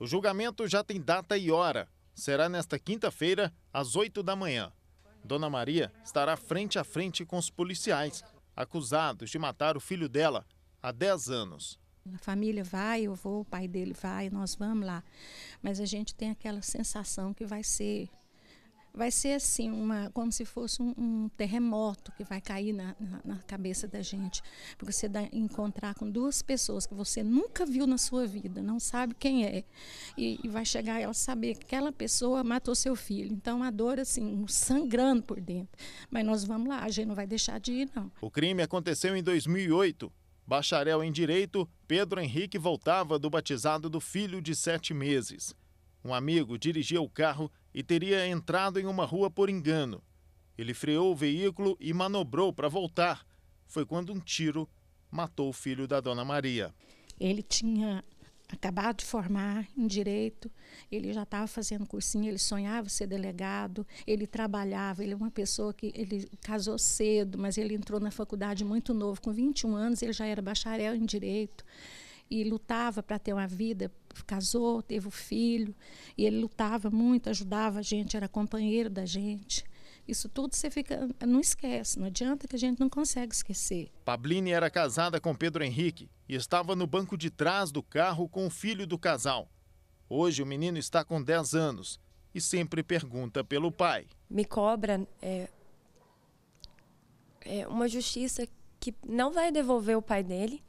O julgamento já tem data e hora. Será nesta quinta-feira, às 8 da manhã. Dona Maria estará frente a frente com os policiais, acusados de matar o filho dela há 10 anos. A família vai, eu vou, o pai dele vai, nós vamos lá. Mas a gente tem aquela sensação que vai ser vai ser assim, uma, como se fosse um, um terremoto que vai cair na, na, na, cabeça da gente. Porque você dá, encontrar com duas pessoas que você nunca viu na sua vida, não sabe quem é, e, e vai chegar ela saber que aquela pessoa matou seu filho. Então a dor, assim, sangrando por dentro. Mas nós vamos lá, a gente não vai deixar de ir, não. O crime aconteceu em 2008. Bacharel em Direito, Pedro Henrique voltava do batizado do filho de sete meses. Um amigo dirigia o carro e teria entrado em uma rua por engano. Ele freou o veículo e manobrou para voltar. Foi quando um tiro matou o filho da dona Maria. Ele tinha acabado de formar em direito, ele já estava fazendo cursinho, ele sonhava ser delegado, ele trabalhava, ele é uma pessoa que ele casou cedo, mas ele entrou na faculdade muito novo, com 21 anos ele já era bacharel em direito e lutava para ter uma vida, casou, teve um filho, e ele lutava muito, ajudava a gente, era companheiro da gente. Isso tudo você fica, não esquece, não adianta que a gente não consegue esquecer. Pablini era casada com Pedro Henrique e estava no banco de trás do carro com o filho do casal. Hoje o menino está com 10 anos e sempre pergunta pelo pai. Me cobra é, é uma justiça que não vai devolver o pai dele,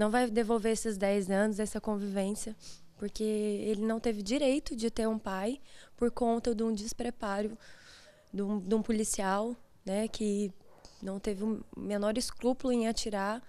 não vai devolver esses 10 anos, essa convivência, porque ele não teve direito de ter um pai por conta de um despreparo de um, de um policial, né, que não teve o menor escrúpulo em atirar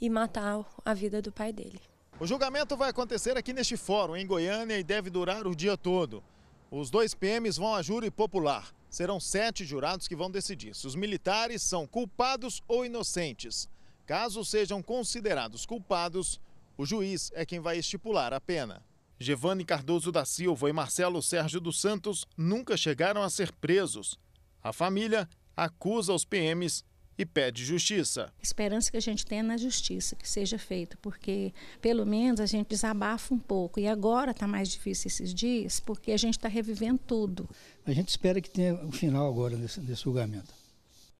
e matar a vida do pai dele. O julgamento vai acontecer aqui neste fórum, em Goiânia, e deve durar o dia todo. Os dois PMs vão a júri popular. Serão sete jurados que vão decidir se os militares são culpados ou inocentes. Caso sejam considerados culpados, o juiz é quem vai estipular a pena. Giovanni Cardoso da Silva e Marcelo Sérgio dos Santos nunca chegaram a ser presos. A família acusa os PMs e pede justiça. esperança que a gente tem na justiça que seja feita, porque pelo menos a gente desabafa um pouco. E agora está mais difícil esses dias, porque a gente está revivendo tudo. A gente espera que tenha o um final agora desse, desse julgamento.